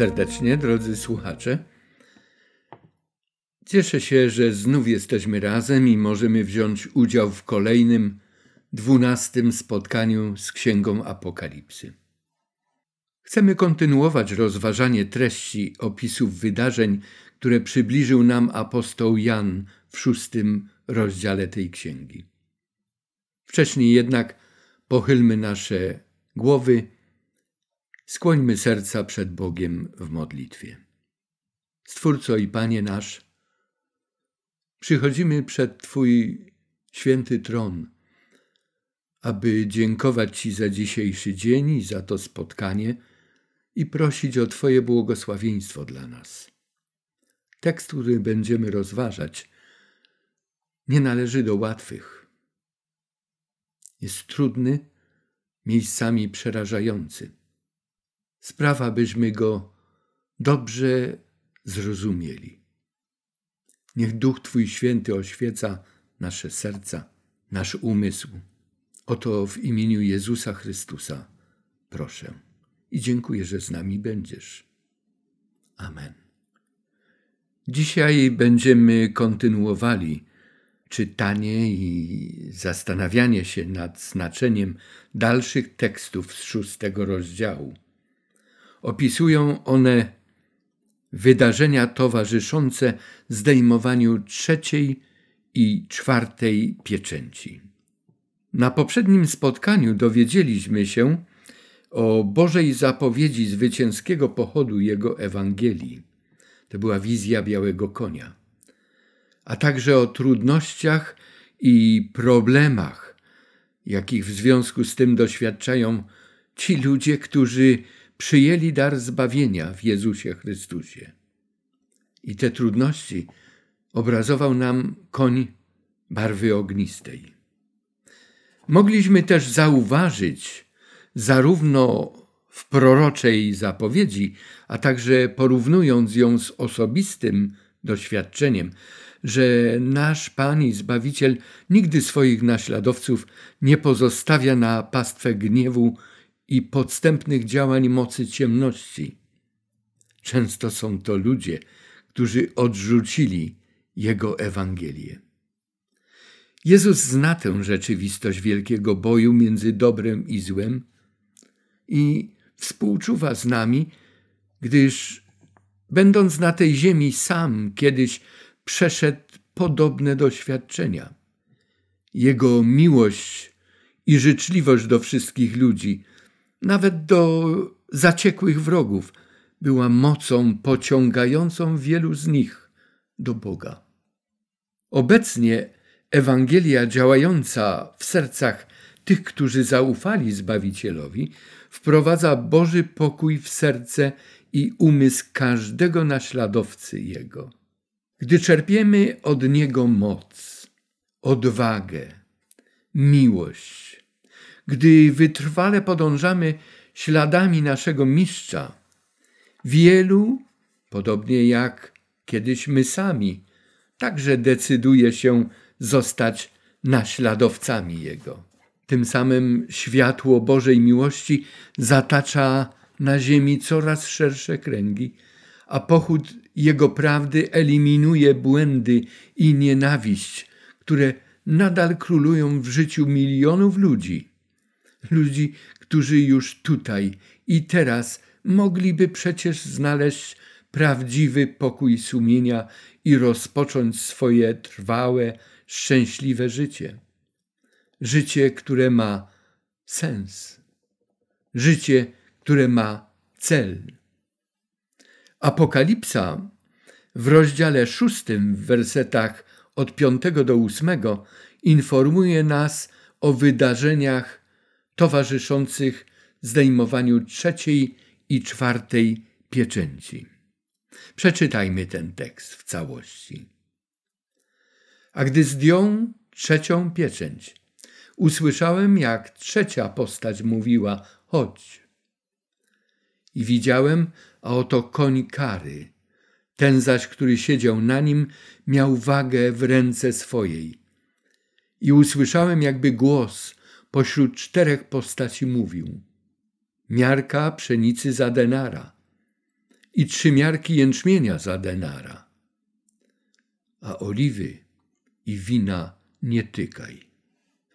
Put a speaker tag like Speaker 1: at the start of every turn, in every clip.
Speaker 1: serdecznie, drodzy słuchacze. Cieszę się, że znów jesteśmy razem i możemy wziąć udział w kolejnym, dwunastym spotkaniu z Księgą Apokalipsy. Chcemy kontynuować rozważanie treści opisów wydarzeń, które przybliżył nam apostoł Jan w szóstym rozdziale tej księgi. Wcześniej jednak pochylmy nasze głowy Skłońmy serca przed Bogiem w modlitwie. Stwórco i Panie nasz, przychodzimy przed Twój święty tron, aby dziękować Ci za dzisiejszy dzień i za to spotkanie i prosić o Twoje błogosławieństwo dla nas. Tekst, który będziemy rozważać, nie należy do łatwych. Jest trudny, miejscami przerażający Sprawa, byśmy go dobrze zrozumieli. Niech Duch Twój święty oświeca nasze serca, nasz umysł. Oto w imieniu Jezusa Chrystusa proszę i dziękuję, że z nami będziesz. Amen. Dzisiaj będziemy kontynuowali czytanie i zastanawianie się nad znaczeniem dalszych tekstów z szóstego rozdziału. Opisują one wydarzenia towarzyszące zdejmowaniu trzeciej i czwartej pieczęci. Na poprzednim spotkaniu dowiedzieliśmy się o Bożej zapowiedzi zwycięskiego pochodu Jego Ewangelii. To była wizja białego konia. A także o trudnościach i problemach, jakich w związku z tym doświadczają ci ludzie, którzy przyjęli dar zbawienia w Jezusie Chrystusie. I te trudności obrazował nam koń barwy ognistej. Mogliśmy też zauważyć, zarówno w proroczej zapowiedzi, a także porównując ją z osobistym doświadczeniem, że nasz Pan i Zbawiciel nigdy swoich naśladowców nie pozostawia na pastwę gniewu i podstępnych działań mocy ciemności. Często są to ludzie, którzy odrzucili Jego Ewangelię. Jezus zna tę rzeczywistość wielkiego boju między dobrem i złem i współczuwa z nami, gdyż będąc na tej ziemi sam kiedyś przeszedł podobne doświadczenia. Jego miłość i życzliwość do wszystkich ludzi – nawet do zaciekłych wrogów, była mocą pociągającą wielu z nich do Boga. Obecnie Ewangelia działająca w sercach tych, którzy zaufali Zbawicielowi, wprowadza Boży pokój w serce i umysł każdego naśladowcy Jego. Gdy czerpiemy od Niego moc, odwagę, miłość, gdy wytrwale podążamy śladami naszego mistrza, wielu, podobnie jak kiedyś my sami, także decyduje się zostać naśladowcami Jego. Tym samym światło Bożej miłości zatacza na ziemi coraz szersze kręgi, a pochód Jego prawdy eliminuje błędy i nienawiść, które nadal królują w życiu milionów ludzi, ludzi, którzy już tutaj i teraz mogliby przecież znaleźć prawdziwy pokój sumienia i rozpocząć swoje trwałe, szczęśliwe życie. Życie, które ma sens. Życie, które ma cel. Apokalipsa w rozdziale szóstym w wersetach od piątego do ósmego informuje nas o wydarzeniach towarzyszących zdejmowaniu trzeciej i czwartej pieczęci. Przeczytajmy ten tekst w całości. A gdy zdjął trzecią pieczęć, usłyszałem, jak trzecia postać mówiła: Chodź. I widziałem, a oto koń kary. Ten zaś, który siedział na nim, miał wagę w ręce swojej. I usłyszałem jakby głos pośród czterech postaci mówił: Miarka pszenicy za denara i trzy miarki jęczmienia za denara, a oliwy i wina nie tykaj.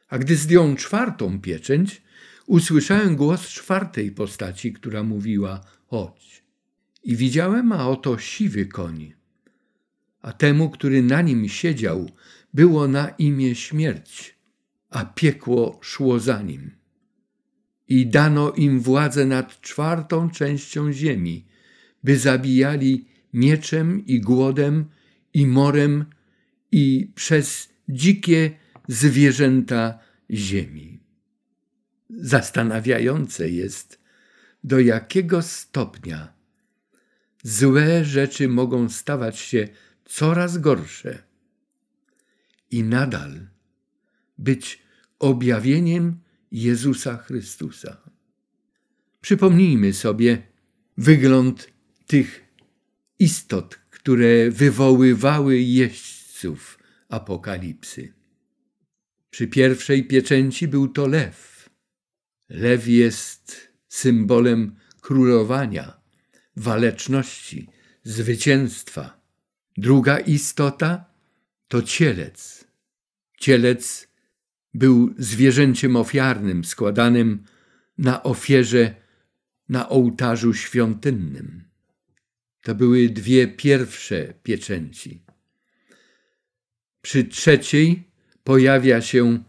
Speaker 1: A gdy zdjął czwartą pieczęć, usłyszałem głos czwartej postaci, która mówiła: Chodź. I widziałem, a oto siwy koń. A temu, który na nim siedział, było na imię śmierć a piekło szło za nim. I dano im władzę nad czwartą częścią ziemi, by zabijali mieczem i głodem i morem i przez dzikie zwierzęta ziemi. Zastanawiające jest, do jakiego stopnia złe rzeczy mogą stawać się coraz gorsze i nadal być objawieniem Jezusa Chrystusa. Przypomnijmy sobie wygląd tych istot, które wywoływały jeźdźców apokalipsy. Przy pierwszej pieczęci był to lew. Lew jest symbolem królowania, waleczności, zwycięstwa. Druga istota to cielec. Cielec był zwierzęciem ofiarnym składanym na ofierze na ołtarzu świątynnym. To były dwie pierwsze pieczęci. Przy trzeciej pojawia się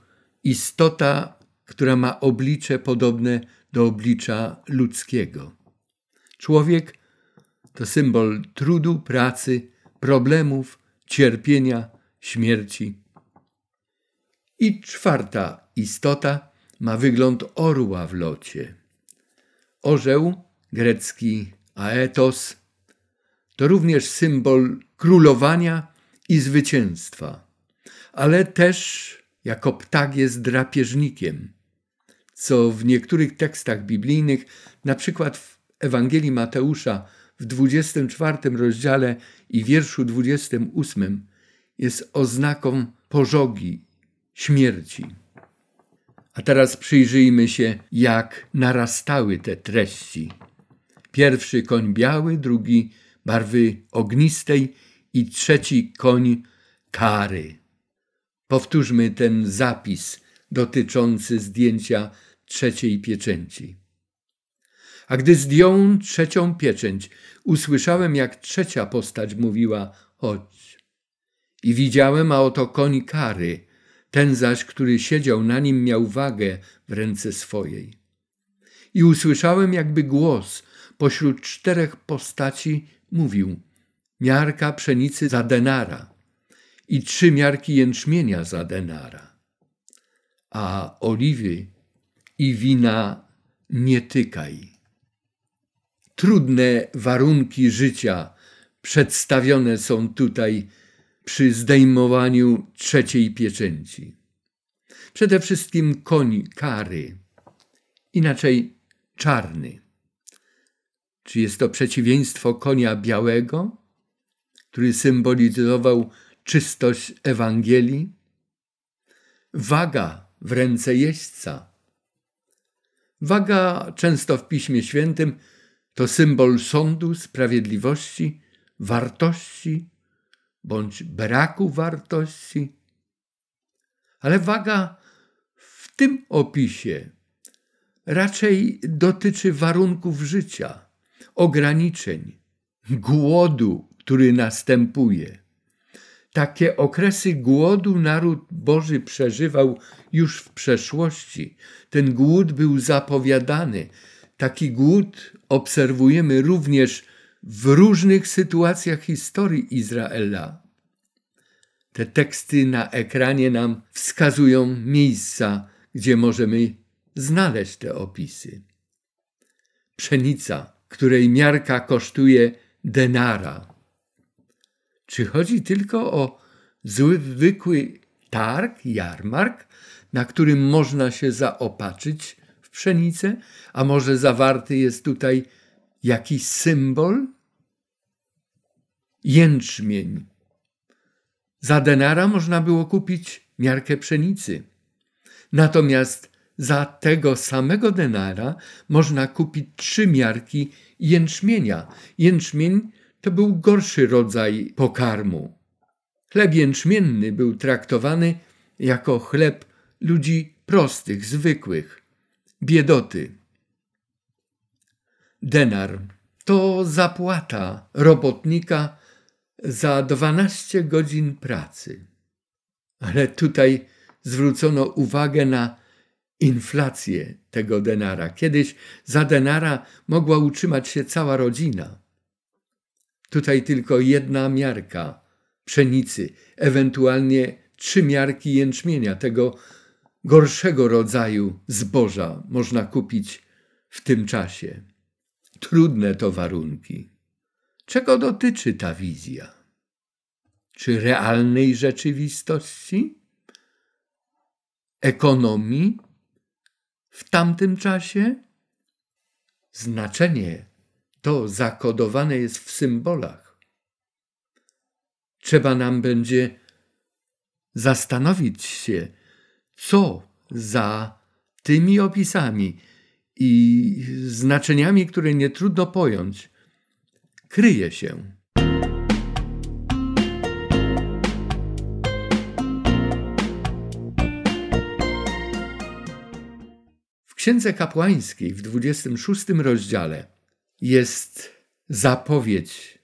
Speaker 1: istota, która ma oblicze podobne do oblicza ludzkiego. Człowiek to symbol trudu, pracy, problemów, cierpienia, śmierci. I czwarta istota ma wygląd orła w locie. Orzeł, grecki aetos, to również symbol królowania i zwycięstwa, ale też jako ptak jest drapieżnikiem, co w niektórych tekstach biblijnych, na przykład w Ewangelii Mateusza w 24 rozdziale i wierszu 28, jest oznaką pożogi śmierci. A teraz przyjrzyjmy się, jak narastały te treści. Pierwszy koń biały, drugi barwy ognistej i trzeci koń kary. Powtórzmy ten zapis dotyczący zdjęcia trzeciej pieczęci. A gdy zdjął trzecią pieczęć, usłyszałem, jak trzecia postać mówiła: Chodź. I widziałem, a oto koń kary, ten zaś, który siedział na nim, miał wagę w ręce swojej. I usłyszałem jakby głos pośród czterech postaci mówił: Miarka pszenicy za denara i trzy miarki jęczmienia za denara. A oliwy i wina nie tykaj. Trudne warunki życia przedstawione są tutaj przy zdejmowaniu trzeciej pieczęci. Przede wszystkim koń kary, inaczej czarny. Czy jest to przeciwieństwo konia białego, który symbolizował czystość Ewangelii? Waga w ręce jeźdźca. Waga często w Piśmie Świętym to symbol sądu, sprawiedliwości, wartości bądź braku wartości. Ale waga w tym opisie raczej dotyczy warunków życia, ograniczeń, głodu, który następuje. Takie okresy głodu naród Boży przeżywał już w przeszłości. Ten głód był zapowiadany. Taki głód obserwujemy również w różnych sytuacjach historii Izraela. Te teksty na ekranie nam wskazują miejsca, gdzie możemy znaleźć te opisy. Pszenica, której miarka kosztuje denara. Czy chodzi tylko o zwykły targ, jarmark, na którym można się zaopatrzyć w pszenicę, a może zawarty jest tutaj jakiś symbol? jęczmień. Za denara można było kupić miarkę pszenicy. Natomiast za tego samego denara można kupić trzy miarki jęczmienia. Jęczmień to był gorszy rodzaj pokarmu. Chleb jęczmienny był traktowany jako chleb ludzi prostych, zwykłych, biedoty. Denar to zapłata robotnika za 12 godzin pracy. Ale tutaj zwrócono uwagę na inflację tego denara. Kiedyś za denara mogła utrzymać się cała rodzina. Tutaj tylko jedna miarka pszenicy, ewentualnie trzy miarki jęczmienia, tego gorszego rodzaju zboża można kupić w tym czasie. Trudne to warunki. Czego dotyczy ta wizja? Czy realnej rzeczywistości? Ekonomii w tamtym czasie? Znaczenie to zakodowane jest w symbolach. Trzeba nam będzie zastanowić się, co za tymi opisami i znaczeniami, które nie trudno pojąć, kryje się. W Księdze Kapłańskiej w 26 rozdziale jest zapowiedź,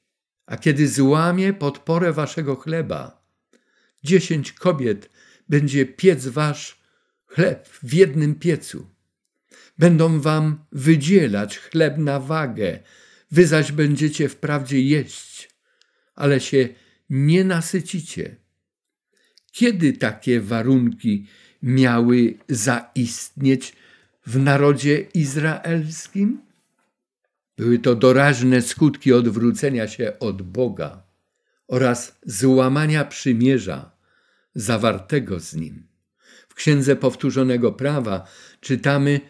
Speaker 1: a kiedy złamie podporę waszego chleba, dziesięć kobiet będzie piec wasz chleb w jednym piecu. Będą wam wydzielać chleb na wagę, Wy zaś będziecie wprawdzie jeść, ale się nie nasycicie. Kiedy takie warunki miały zaistnieć w narodzie izraelskim? Były to doraźne skutki odwrócenia się od Boga oraz złamania przymierza zawartego z nim. W Księdze Powtórzonego Prawa czytamy,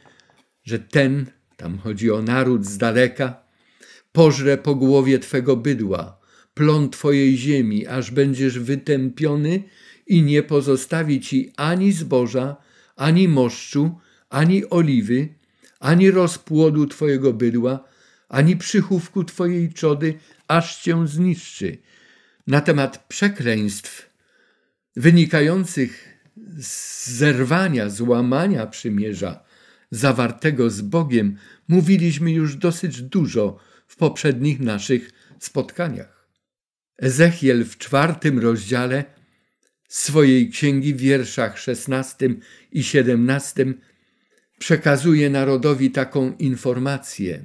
Speaker 1: że ten, tam chodzi o naród z daleka, Pożre po głowie twego bydła, plon twojej ziemi, aż będziesz wytępiony i nie pozostawi ci ani zboża, ani moszczu, ani oliwy, ani rozpłodu twojego bydła, ani przychówku twojej czody, aż cię zniszczy. Na temat przekleństw wynikających z zerwania, złamania przymierza zawartego z Bogiem, mówiliśmy już dosyć dużo w poprzednich naszych spotkaniach. Ezechiel w czwartym rozdziale swojej księgi w wierszach 16 i 17 przekazuje narodowi taką informację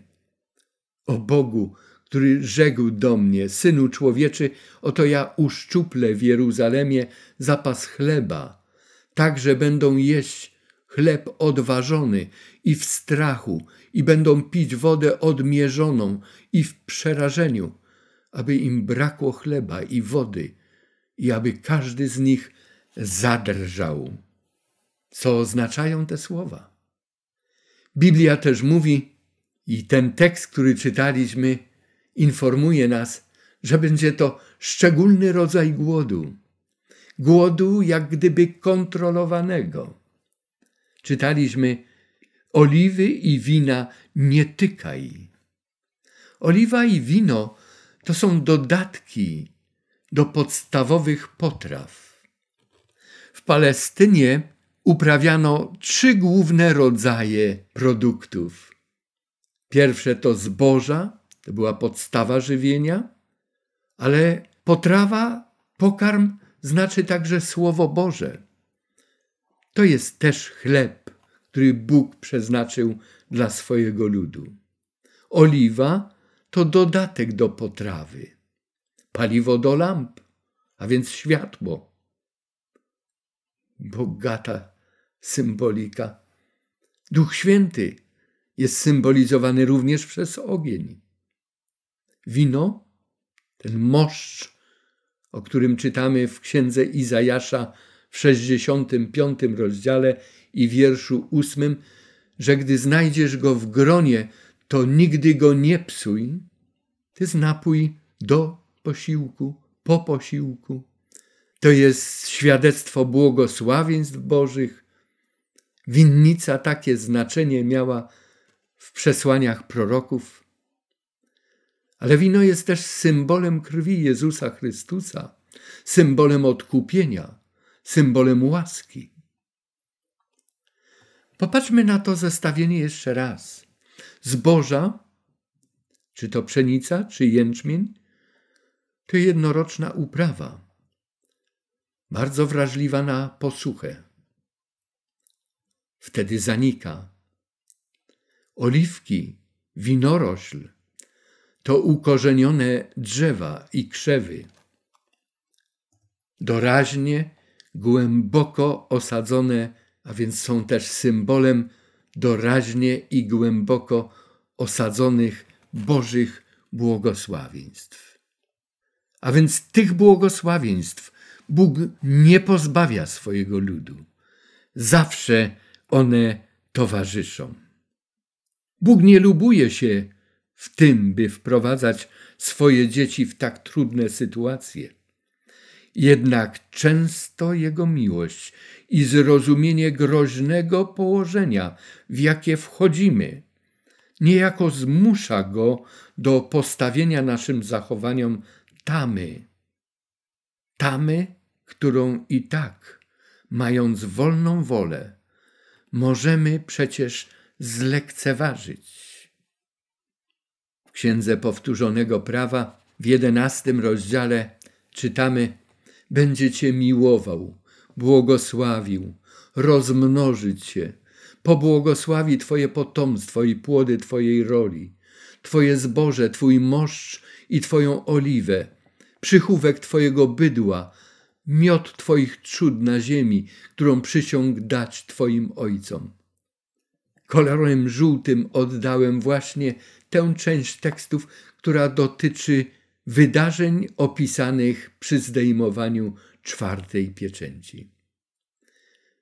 Speaker 1: o Bogu, który rzekł do mnie, synu człowieczy, oto ja uszczuplę w Jeruzalemie zapas chleba, tak że będą jeść chleb odważony i w strachu, i będą pić wodę odmierzoną i w przerażeniu, aby im brakło chleba i wody, i aby każdy z nich zadrżał. Co oznaczają te słowa? Biblia też mówi, i ten tekst, który czytaliśmy, informuje nas, że będzie to szczególny rodzaj głodu. Głodu jak gdyby kontrolowanego czytaliśmy: Oliwy i wina nie tykaj. Oliwa i wino to są dodatki do podstawowych potraw. W Palestynie uprawiano trzy główne rodzaje produktów. Pierwsze to zboża, to była podstawa żywienia, ale potrawa, pokarm znaczy także Słowo Boże to jest też chleb, który Bóg przeznaczył dla swojego ludu. Oliwa to dodatek do potrawy, paliwo do lamp, a więc światło. Bogata symbolika. Duch Święty jest symbolizowany również przez ogień. Wino, ten moszcz, o którym czytamy w księdze Izajasza w 65 rozdziale i wierszu 8, że gdy znajdziesz go w gronie, to nigdy go nie psuj. To jest napój do posiłku, po posiłku. To jest świadectwo błogosławieństw Bożych. Winnica takie znaczenie miała w przesłaniach proroków. Ale wino jest też symbolem krwi Jezusa Chrystusa, symbolem odkupienia symbolem łaski. Popatrzmy na to zestawienie jeszcze raz. Zboża, czy to pszenica, czy jęczmień, to jednoroczna uprawa, bardzo wrażliwa na posuchę. Wtedy zanika. Oliwki, winorośl to ukorzenione drzewa i krzewy. Doraźnie głęboko osadzone, a więc są też symbolem doraźnie i głęboko osadzonych Bożych błogosławieństw. A więc tych błogosławieństw Bóg nie pozbawia swojego ludu. Zawsze one towarzyszą. Bóg nie lubuje się w tym, by wprowadzać swoje dzieci w tak trudne sytuacje. Jednak często Jego miłość i zrozumienie groźnego położenia, w jakie wchodzimy, niejako zmusza Go do postawienia naszym zachowaniom tamy. Tamy, którą i tak, mając wolną wolę, możemy przecież zlekceważyć. W Księdze Powtórzonego Prawa w jedenastym rozdziale czytamy będzie Cię miłował, błogosławił, rozmnożyć Cię, pobłogosławi Twoje potomstwo i płody Twojej roli, Twoje zboże, Twój moszcz i Twoją oliwę, przychówek Twojego bydła, miod Twoich trzód na ziemi, którą przysiąg dać Twoim ojcom. Kolorem żółtym oddałem właśnie tę część tekstów, która dotyczy wydarzeń opisanych przy zdejmowaniu czwartej pieczęci.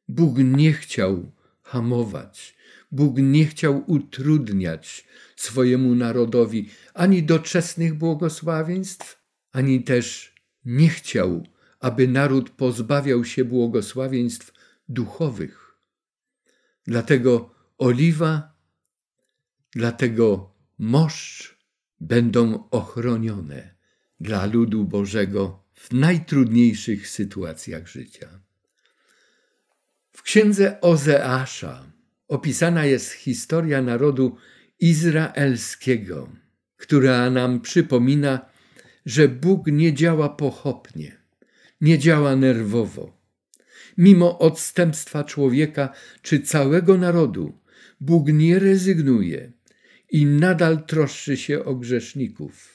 Speaker 1: Bóg nie chciał hamować, Bóg nie chciał utrudniać swojemu narodowi ani doczesnych błogosławieństw, ani też nie chciał, aby naród pozbawiał się błogosławieństw duchowych. Dlatego oliwa, dlatego moszcz będą ochronione dla ludu Bożego w najtrudniejszych sytuacjach życia. W księdze Ozeasza opisana jest historia narodu izraelskiego, która nam przypomina, że Bóg nie działa pochopnie, nie działa nerwowo. Mimo odstępstwa człowieka czy całego narodu, Bóg nie rezygnuje i nadal troszczy się o grzeszników.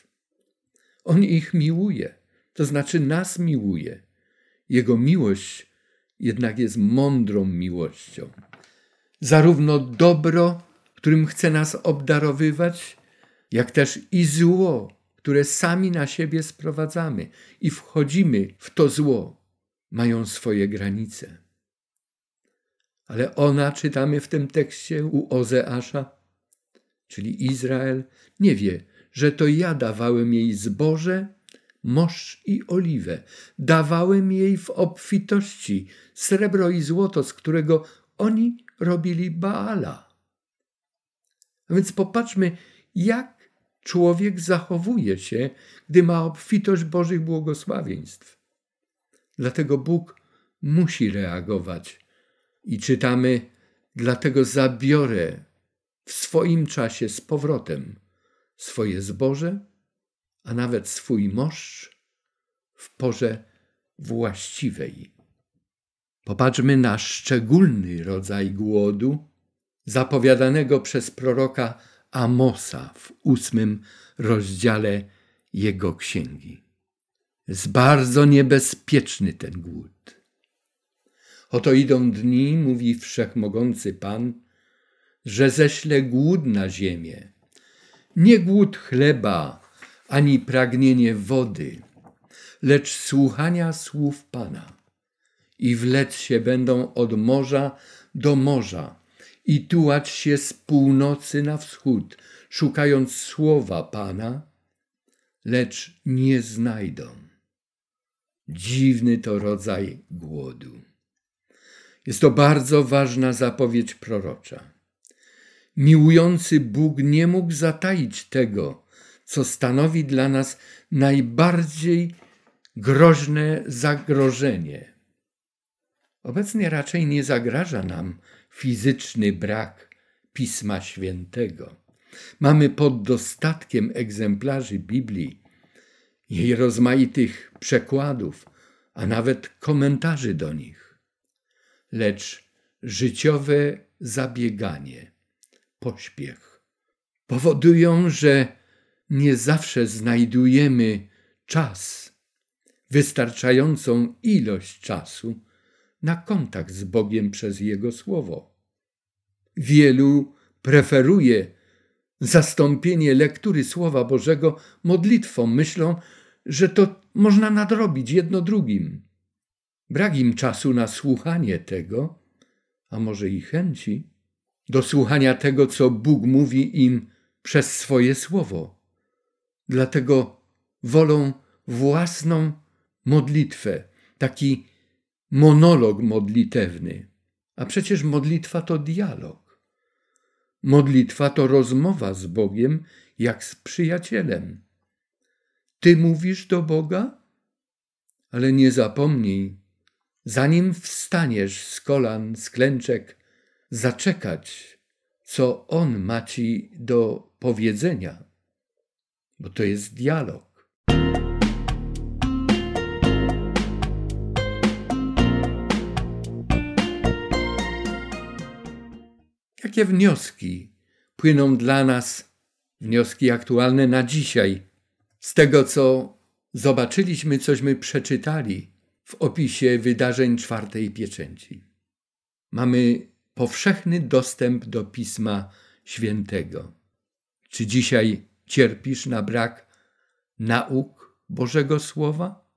Speaker 1: On ich miłuje, to znaczy nas miłuje. Jego miłość jednak jest mądrą miłością. Zarówno dobro, którym chce nas obdarowywać, jak też i zło, które sami na siebie sprowadzamy i wchodzimy w to zło, mają swoje granice. Ale ona, czytamy w tym tekście u Ozeasza, czyli Izrael, nie wie, że to ja dawałem jej zboże, mosz i oliwę. Dawałem jej w obfitości srebro i złoto, z którego oni robili Baala. A więc popatrzmy, jak człowiek zachowuje się, gdy ma obfitość Bożych błogosławieństw. Dlatego Bóg musi reagować. I czytamy, dlatego zabiorę w swoim czasie z powrotem swoje zboże, a nawet swój mosz w porze właściwej. Popatrzmy na szczególny rodzaj głodu zapowiadanego przez proroka Amosa w ósmym rozdziale jego księgi. Jest bardzo niebezpieczny ten głód. Oto idą dni, mówi wszechmogący Pan, że ześle głód na ziemię, nie głód chleba, ani pragnienie wody, lecz słuchania słów Pana. I wlec się będą od morza do morza, i tułać się z północy na wschód, szukając słowa Pana, lecz nie znajdą. Dziwny to rodzaj głodu. Jest to bardzo ważna zapowiedź prorocza. Miłujący Bóg nie mógł zataić tego, co stanowi dla nas najbardziej groźne zagrożenie. Obecnie raczej nie zagraża nam fizyczny brak Pisma Świętego. Mamy pod dostatkiem egzemplarzy Biblii, jej rozmaitych przekładów, a nawet komentarzy do nich. Lecz życiowe zabieganie pośpiech. Powodują, że nie zawsze znajdujemy czas, wystarczającą ilość czasu na kontakt z Bogiem przez Jego Słowo. Wielu preferuje zastąpienie lektury Słowa Bożego modlitwą, myślą, że to można nadrobić jedno drugim. Brak im czasu na słuchanie tego, a może i chęci, do słuchania tego, co Bóg mówi im przez swoje słowo. Dlatego wolą własną modlitwę, taki monolog modlitewny. A przecież modlitwa to dialog. Modlitwa to rozmowa z Bogiem jak z przyjacielem. Ty mówisz do Boga? Ale nie zapomnij, zanim wstaniesz z kolan, z klęczek, zaczekać, co On ma ci do powiedzenia, bo to jest dialog. Jakie wnioski płyną dla nas, wnioski aktualne na dzisiaj, z tego co zobaczyliśmy, cośmy przeczytali w opisie wydarzeń czwartej pieczęci? Mamy powszechny dostęp do Pisma Świętego. Czy dzisiaj cierpisz na brak nauk Bożego Słowa?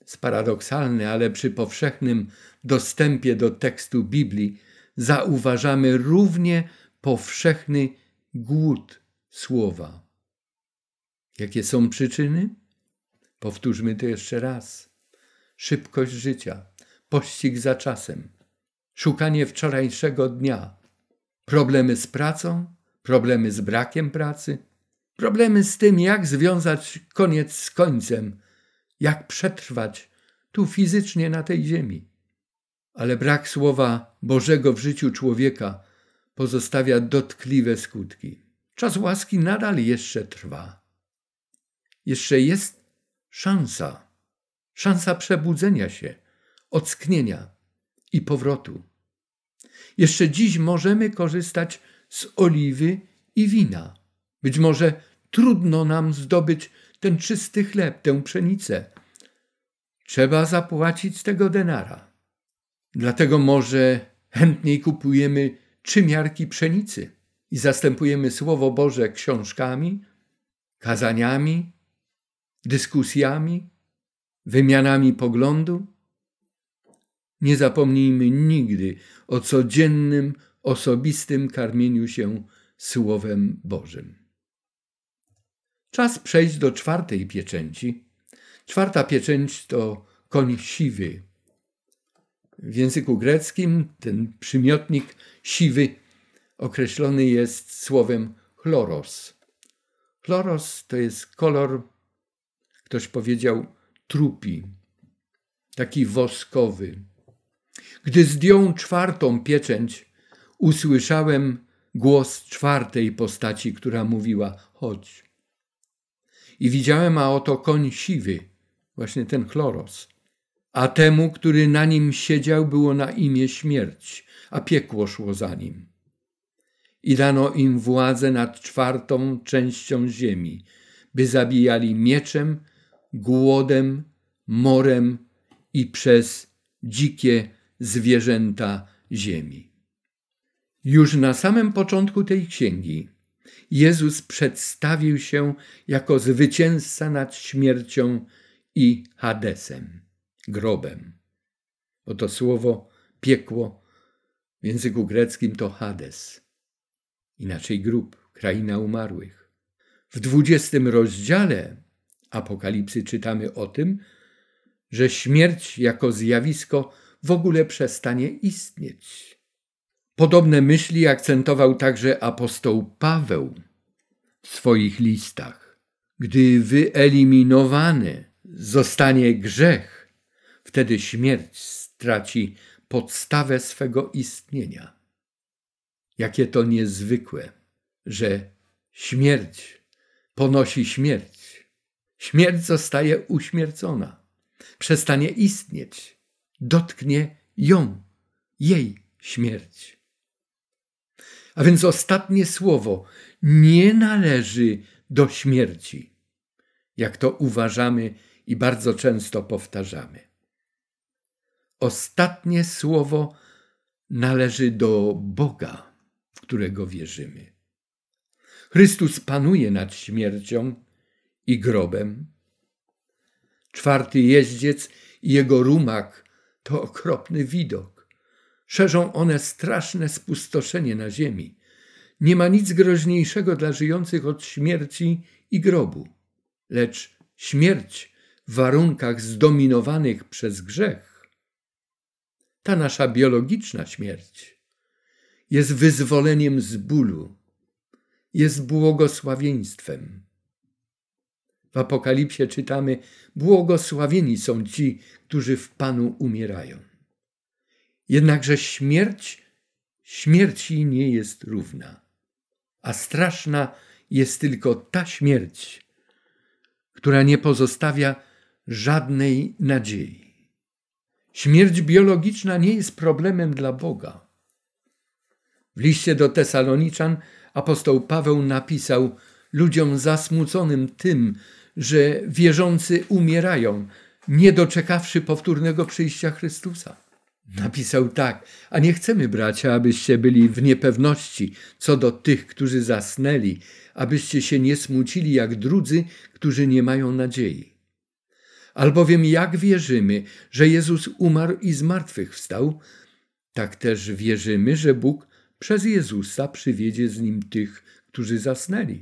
Speaker 1: Jest paradoksalne, ale przy powszechnym dostępie do tekstu Biblii zauważamy równie powszechny głód Słowa. Jakie są przyczyny? Powtórzmy to jeszcze raz. Szybkość życia, pościg za czasem, szukanie wczorajszego dnia, problemy z pracą, problemy z brakiem pracy, problemy z tym, jak związać koniec z końcem, jak przetrwać tu fizycznie na tej ziemi. Ale brak słowa Bożego w życiu człowieka pozostawia dotkliwe skutki. Czas łaski nadal jeszcze trwa. Jeszcze jest szansa, szansa przebudzenia się, ocknienia i powrotu. Jeszcze dziś możemy korzystać z oliwy i wina. Być może trudno nam zdobyć ten czysty chleb, tę pszenicę. Trzeba zapłacić z tego denara. Dlatego może chętniej kupujemy trzymiarki pszenicy i zastępujemy Słowo Boże książkami, kazaniami, dyskusjami, wymianami poglądu. Nie zapomnijmy nigdy o codziennym, osobistym karmieniu się Słowem Bożym. Czas przejść do czwartej pieczęci. Czwarta pieczęć to koń siwy. W języku greckim ten przymiotnik siwy określony jest słowem chloros. Chloros to jest kolor, ktoś powiedział, trupi, taki woskowy. Gdy zdjął czwartą pieczęć, usłyszałem głos czwartej postaci, która mówiła: Chodź. I widziałem, a oto koń siwy, właśnie ten chloros. A temu, który na nim siedział, było na imię śmierć, a piekło szło za nim. I dano im władzę nad czwartą częścią ziemi, by zabijali mieczem, głodem, morem i przez dzikie zwierzęta ziemi. Już na samym początku tej księgi Jezus przedstawił się jako zwycięzca nad śmiercią i Hadesem, grobem. Oto słowo piekło w języku greckim to Hades, inaczej grób, kraina umarłych. W dwudziestym rozdziale Apokalipsy czytamy o tym, że śmierć jako zjawisko w ogóle przestanie istnieć. Podobne myśli akcentował także apostoł Paweł w swoich listach. Gdy wyeliminowany zostanie grzech, wtedy śmierć straci podstawę swego istnienia. Jakie to niezwykłe, że śmierć ponosi śmierć. Śmierć zostaje uśmiercona, przestanie istnieć dotknie ją, jej śmierć. A więc ostatnie słowo nie należy do śmierci, jak to uważamy i bardzo często powtarzamy. Ostatnie słowo należy do Boga, w którego wierzymy. Chrystus panuje nad śmiercią i grobem. Czwarty jeździec i jego rumak to okropny widok. Szerzą one straszne spustoszenie na ziemi. Nie ma nic groźniejszego dla żyjących od śmierci i grobu. Lecz śmierć w warunkach zdominowanych przez grzech, ta nasza biologiczna śmierć, jest wyzwoleniem z bólu, jest błogosławieństwem. W Apokalipsie czytamy: Błogosławieni są ci, którzy w Panu umierają. Jednakże śmierć śmierci nie jest równa, a straszna jest tylko ta śmierć, która nie pozostawia żadnej nadziei. Śmierć biologiczna nie jest problemem dla Boga. W liście do Tesaloniczan apostoł Paweł napisał ludziom zasmuconym tym, że wierzący umierają, nie doczekawszy powtórnego przyjścia Chrystusa. Napisał tak, a nie chcemy, bracia, abyście byli w niepewności co do tych, którzy zasnęli, abyście się nie smucili jak drudzy, którzy nie mają nadziei. Albowiem jak wierzymy, że Jezus umarł i zmartwychwstał, tak też wierzymy, że Bóg przez Jezusa przywiedzie z nim tych, którzy zasnęli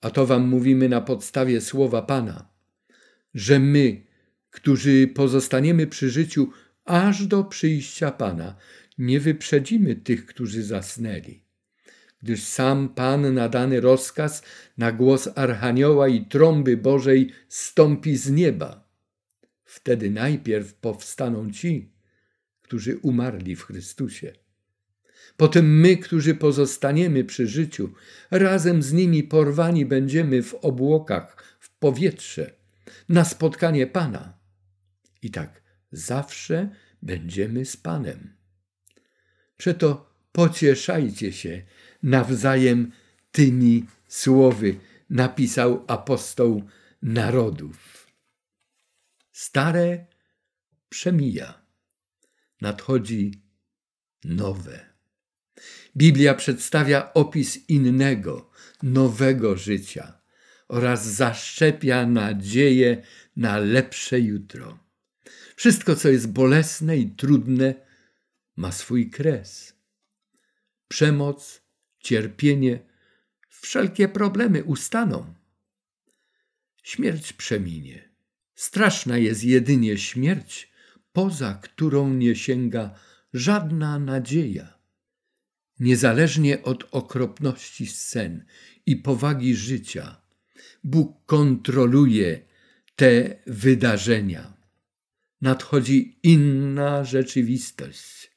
Speaker 1: a to wam mówimy na podstawie słowa Pana, że my, którzy pozostaniemy przy życiu aż do przyjścia Pana, nie wyprzedzimy tych, którzy zasnęli. Gdyż sam Pan nadany rozkaz na głos Archanioła i trąby Bożej stąpi z nieba. Wtedy najpierw powstaną ci, którzy umarli w Chrystusie. Potem my, którzy pozostaniemy przy życiu, razem z nimi porwani będziemy w obłokach, w powietrze, na spotkanie Pana. I tak zawsze będziemy z Panem. Przeto pocieszajcie się nawzajem tymi słowy, napisał apostoł narodów. Stare przemija, nadchodzi nowe. Biblia przedstawia opis innego, nowego życia oraz zaszczepia nadzieję na lepsze jutro. Wszystko, co jest bolesne i trudne, ma swój kres. Przemoc, cierpienie, wszelkie problemy ustaną. Śmierć przeminie. Straszna jest jedynie śmierć, poza którą nie sięga żadna nadzieja. Niezależnie od okropności scen i powagi życia, Bóg kontroluje te wydarzenia. Nadchodzi inna rzeczywistość.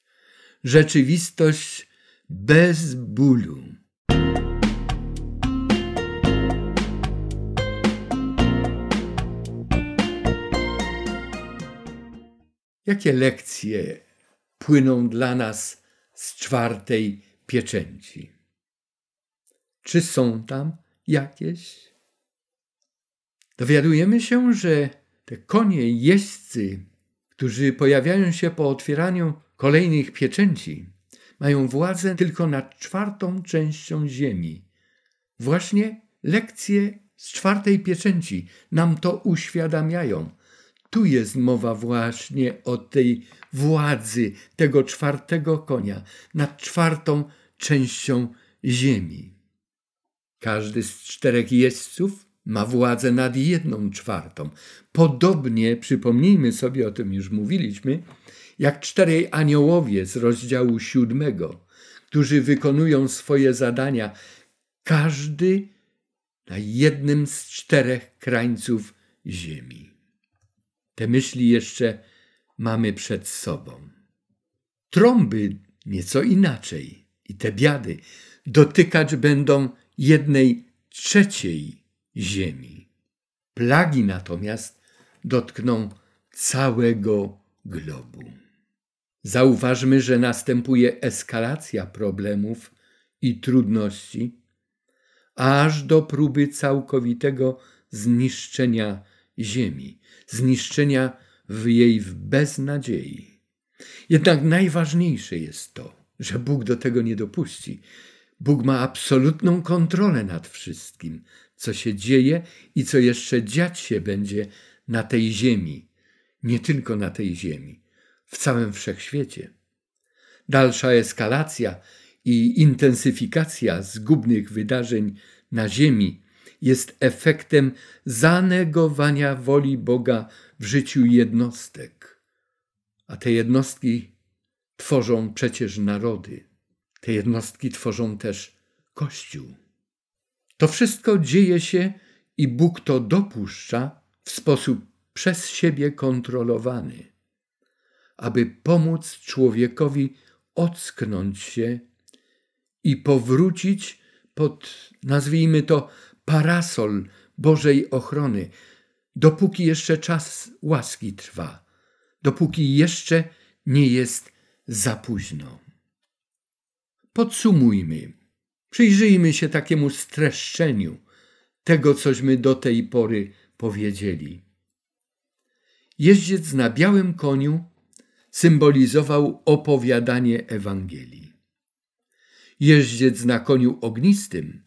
Speaker 1: Rzeczywistość bez bólu. Jakie lekcje płyną dla nas z czwartej pieczęci. Czy są tam jakieś? Dowiadujemy się, że te konie jeźdźcy, którzy pojawiają się po otwieraniu kolejnych pieczęci, mają władzę tylko nad czwartą częścią ziemi. Właśnie lekcje z czwartej pieczęci nam to uświadamiają. Tu jest mowa właśnie o tej władzy tego czwartego konia nad czwartą częścią ziemi. Każdy z czterech jeźdźców ma władzę nad jedną czwartą. Podobnie, przypomnijmy sobie, o tym już mówiliśmy, jak czterej aniołowie z rozdziału siódmego, którzy wykonują swoje zadania, każdy na jednym z czterech krańców ziemi. Te myśli jeszcze mamy przed sobą. Trąby nieco inaczej i te biady dotykać będą jednej trzeciej ziemi. Plagi natomiast dotkną całego globu. Zauważmy, że następuje eskalacja problemów i trudności, aż do próby całkowitego zniszczenia ziemi, zniszczenia w jej w beznadziei. Jednak najważniejsze jest to, że Bóg do tego nie dopuści. Bóg ma absolutną kontrolę nad wszystkim, co się dzieje i co jeszcze dziać się będzie na tej ziemi, nie tylko na tej ziemi, w całym wszechświecie. Dalsza eskalacja i intensyfikacja zgubnych wydarzeń na ziemi jest efektem zanegowania woli Boga w życiu jednostek. A te jednostki tworzą przecież narody. Te jednostki tworzą też Kościół. To wszystko dzieje się i Bóg to dopuszcza w sposób przez siebie kontrolowany, aby pomóc człowiekowi ocknąć się i powrócić pod, nazwijmy to, parasol Bożej ochrony, dopóki jeszcze czas łaski trwa, dopóki jeszcze nie jest za późno. Podsumujmy. Przyjrzyjmy się takiemu streszczeniu tego, cośmy do tej pory powiedzieli. Jeździec na białym koniu symbolizował opowiadanie Ewangelii. Jeździec na koniu ognistym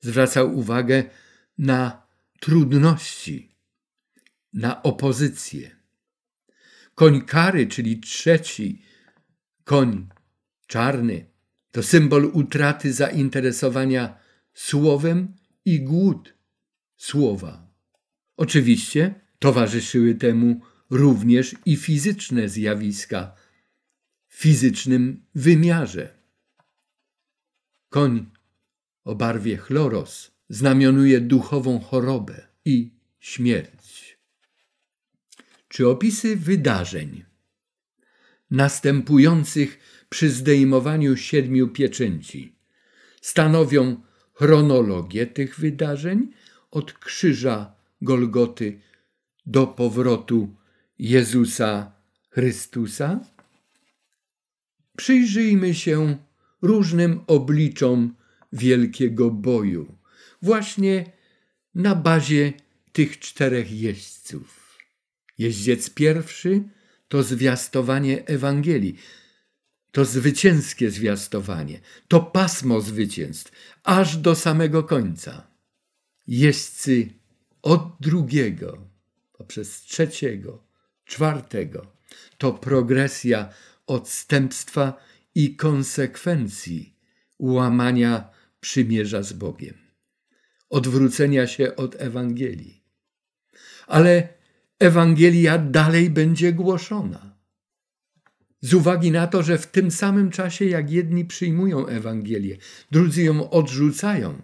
Speaker 1: zwracał uwagę na trudności, na opozycję. Koń kary, czyli trzeci koń czarny, to symbol utraty zainteresowania słowem i głód słowa. Oczywiście towarzyszyły temu również i fizyczne zjawiska w fizycznym wymiarze. Koń o barwie chloros znamionuje duchową chorobę i śmierć czy opisy wydarzeń następujących przy zdejmowaniu siedmiu pieczęci stanowią chronologię tych wydarzeń od krzyża Golgoty do powrotu Jezusa Chrystusa? Przyjrzyjmy się różnym obliczom wielkiego boju, właśnie na bazie tych czterech jeźdźców. Jeździec pierwszy to zwiastowanie Ewangelii, to zwycięskie zwiastowanie, to pasmo zwycięstw, aż do samego końca. Jeźdźcy od drugiego poprzez trzeciego, czwartego to progresja odstępstwa i konsekwencji łamania przymierza z Bogiem, odwrócenia się od Ewangelii. Ale Ewangelia dalej będzie głoszona. Z uwagi na to, że w tym samym czasie, jak jedni przyjmują Ewangelię, drudzy ją odrzucają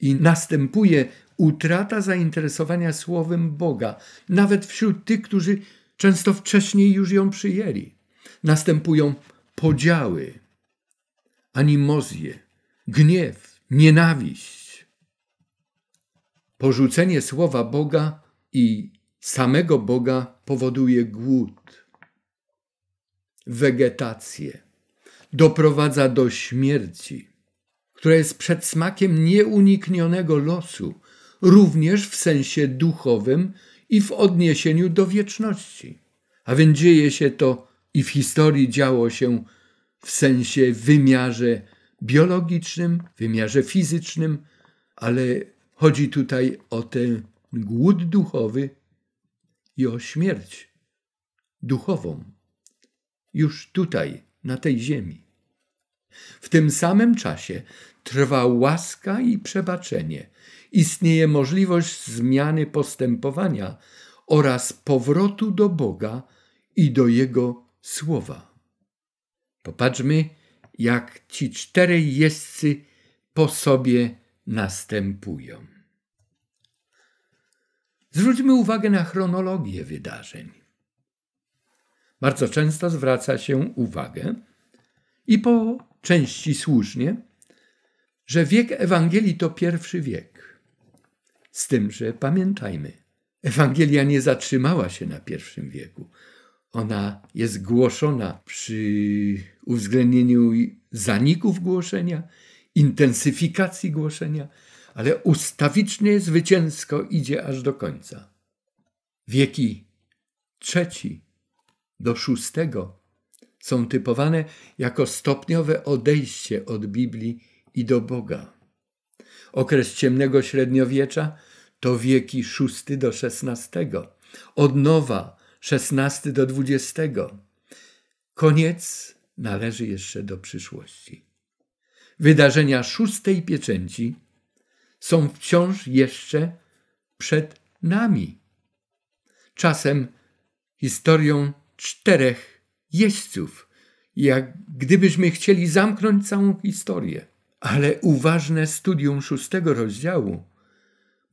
Speaker 1: i następuje utrata zainteresowania słowem Boga, nawet wśród tych, którzy często wcześniej już ją przyjęli. Następują podziały, animozje, gniew, nienawiść. Porzucenie słowa Boga i samego Boga powoduje głód, wegetację, doprowadza do śmierci, która jest przedsmakiem nieuniknionego losu, również w sensie duchowym i w odniesieniu do wieczności. A więc dzieje się to i w historii działo się w sensie wymiarze biologicznym, wymiarze fizycznym, ale chodzi tutaj o ten głód duchowy, i o śmierć duchową, już tutaj, na tej ziemi. W tym samym czasie trwa łaska i przebaczenie, istnieje możliwość zmiany postępowania oraz powrotu do Boga i do Jego słowa. Popatrzmy, jak ci czterej jestcy po sobie następują. Zwróćmy uwagę na chronologię wydarzeń. Bardzo często zwraca się uwagę, i po części słusznie, że wiek Ewangelii to pierwszy wiek. Z tym, że pamiętajmy, Ewangelia nie zatrzymała się na pierwszym wieku. Ona jest głoszona przy uwzględnieniu zaników głoszenia, intensyfikacji głoszenia, ale ustawicznie zwycięsko idzie aż do końca. Wieki trzeci do szóstego są typowane jako stopniowe odejście od Biblii i do Boga. Okres ciemnego średniowiecza to wieki szósty do szesnastego, odnowa szesnasty do dwudziestego. Koniec należy jeszcze do przyszłości. Wydarzenia szóstej pieczęci są wciąż jeszcze przed nami. Czasem historią czterech jeźdźców, jak gdybyśmy chcieli zamknąć całą historię. Ale uważne studium szóstego rozdziału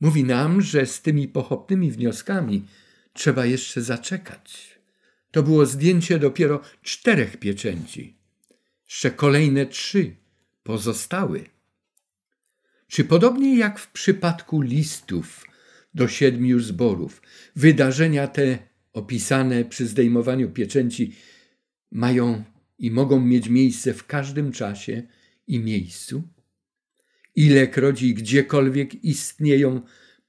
Speaker 1: mówi nam, że z tymi pochopnymi wnioskami trzeba jeszcze zaczekać. To było zdjęcie dopiero czterech pieczęci. Jeszcze kolejne trzy pozostały. Czy podobnie jak w przypadku listów do siedmiu zborów, wydarzenia te opisane przy zdejmowaniu pieczęci mają i mogą mieć miejsce w każdym czasie i miejscu? Ilekroć i gdziekolwiek istnieją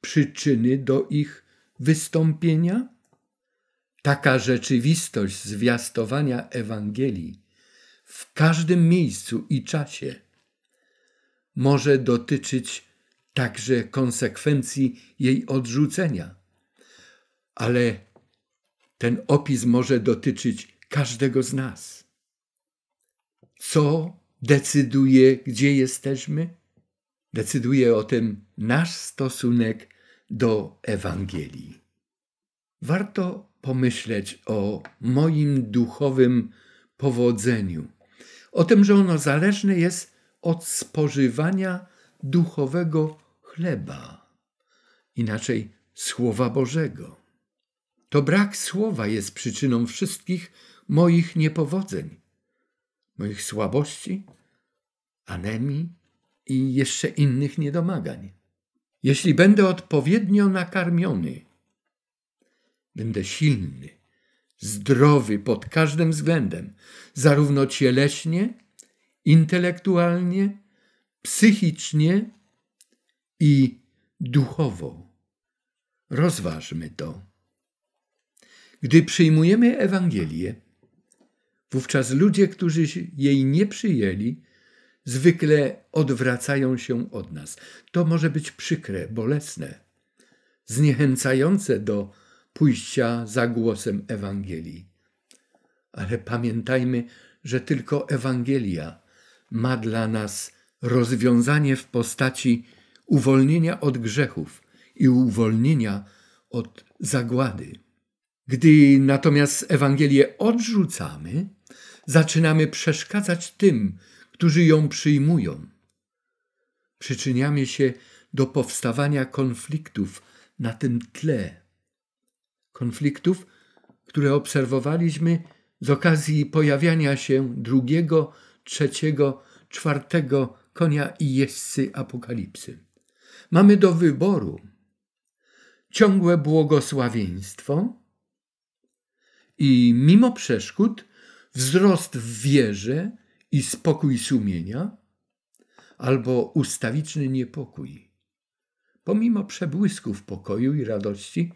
Speaker 1: przyczyny do ich wystąpienia? Taka rzeczywistość zwiastowania Ewangelii w każdym miejscu i czasie może dotyczyć także konsekwencji jej odrzucenia. Ale ten opis może dotyczyć każdego z nas. Co decyduje, gdzie jesteśmy? Decyduje o tym nasz stosunek do Ewangelii. Warto pomyśleć o moim duchowym powodzeniu, o tym, że ono zależne jest od spożywania duchowego chleba, inaczej Słowa Bożego. To brak Słowa jest przyczyną wszystkich moich niepowodzeń, moich słabości, anemii i jeszcze innych niedomagań. Jeśli będę odpowiednio nakarmiony, będę silny, zdrowy pod każdym względem, zarówno cieleśnie, intelektualnie, psychicznie i duchowo. Rozważmy to. Gdy przyjmujemy Ewangelię, wówczas ludzie, którzy jej nie przyjęli, zwykle odwracają się od nas. To może być przykre, bolesne, zniechęcające do pójścia za głosem Ewangelii. Ale pamiętajmy, że tylko Ewangelia ma dla nas rozwiązanie w postaci uwolnienia od grzechów i uwolnienia od zagłady. Gdy natomiast Ewangelię odrzucamy, zaczynamy przeszkadzać tym, którzy ją przyjmują. Przyczyniamy się do powstawania konfliktów na tym tle. Konfliktów, które obserwowaliśmy z okazji pojawiania się drugiego trzeciego, czwartego konia i jeźdźcy apokalipsy. Mamy do wyboru ciągłe błogosławieństwo i mimo przeszkód wzrost w wierze i spokój sumienia, albo ustawiczny niepokój, pomimo przebłysków pokoju i radości,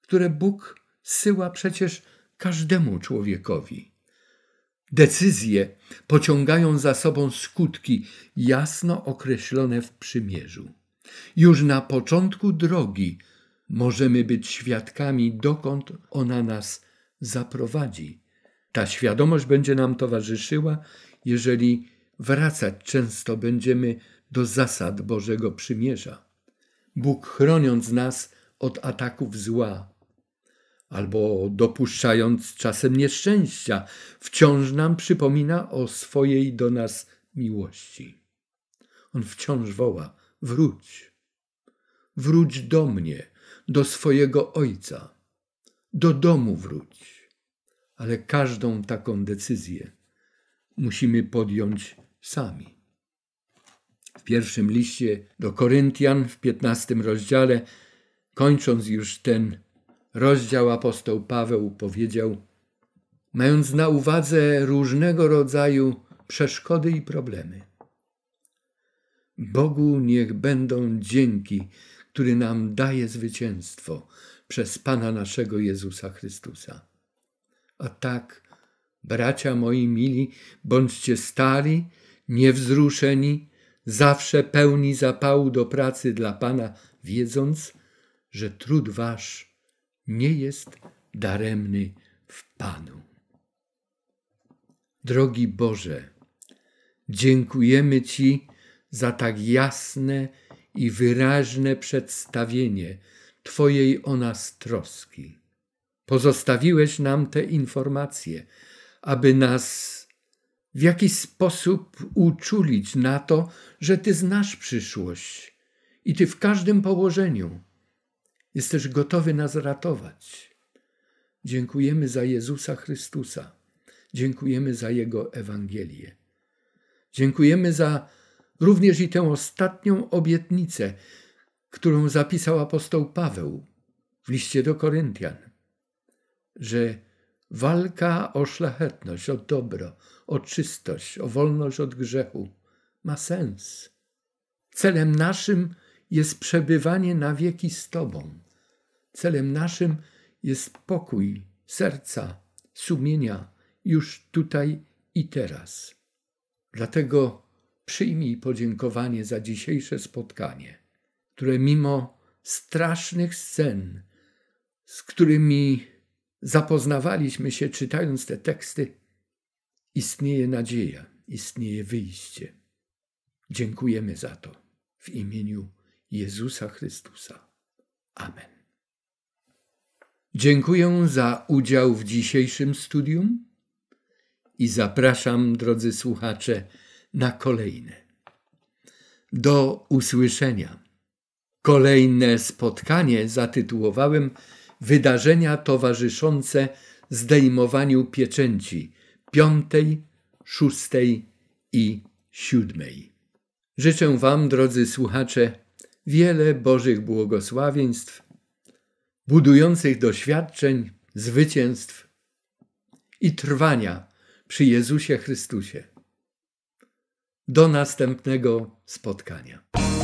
Speaker 1: które Bóg syła przecież każdemu człowiekowi. Decyzje pociągają za sobą skutki jasno określone w przymierzu. Już na początku drogi możemy być świadkami, dokąd ona nas zaprowadzi. Ta świadomość będzie nam towarzyszyła, jeżeli wracać często będziemy do zasad Bożego Przymierza. Bóg chroniąc nas od ataków zła, albo dopuszczając czasem nieszczęścia, wciąż nam przypomina o swojej do nas miłości. On wciąż woła: wróć, wróć do mnie, do swojego ojca, do domu wróć. Ale każdą taką decyzję musimy podjąć sami. W pierwszym liście do Koryntian, w 15 rozdziale, kończąc już ten rozdział apostoł Paweł powiedział, mając na uwadze różnego rodzaju przeszkody i problemy. Bogu niech będą dzięki, który nam daje zwycięstwo przez Pana naszego Jezusa Chrystusa. A tak, bracia moi mili, bądźcie stali, niewzruszeni, zawsze pełni zapału do pracy dla Pana, wiedząc, że trud wasz nie jest daremny w Panu. Drogi Boże, dziękujemy Ci za tak jasne i wyraźne przedstawienie Twojej o nas troski. Pozostawiłeś nam te informacje, aby nas w jakiś sposób uczulić na to, że Ty znasz przyszłość i Ty w każdym położeniu jest też gotowy nas ratować. Dziękujemy za Jezusa Chrystusa. Dziękujemy za Jego Ewangelię. Dziękujemy za również i tę ostatnią obietnicę, którą zapisał apostoł Paweł w liście do Koryntian, że walka o szlachetność, o dobro, o czystość, o wolność od grzechu ma sens. Celem naszym jest przebywanie na wieki z Tobą. Celem naszym jest pokój serca, sumienia, już tutaj i teraz. Dlatego przyjmij podziękowanie za dzisiejsze spotkanie, które mimo strasznych scen, z którymi zapoznawaliśmy się czytając te teksty, istnieje nadzieja, istnieje wyjście. Dziękujemy za to w imieniu Jezusa Chrystusa. Amen. Dziękuję za udział w dzisiejszym studium i zapraszam, drodzy słuchacze, na kolejne. Do usłyszenia. Kolejne spotkanie zatytułowałem Wydarzenia towarzyszące zdejmowaniu pieczęci piątej, szóstej i siódmej. Życzę Wam, drodzy słuchacze, wiele Bożych błogosławieństw budujących doświadczeń, zwycięstw i trwania przy Jezusie Chrystusie. Do następnego spotkania.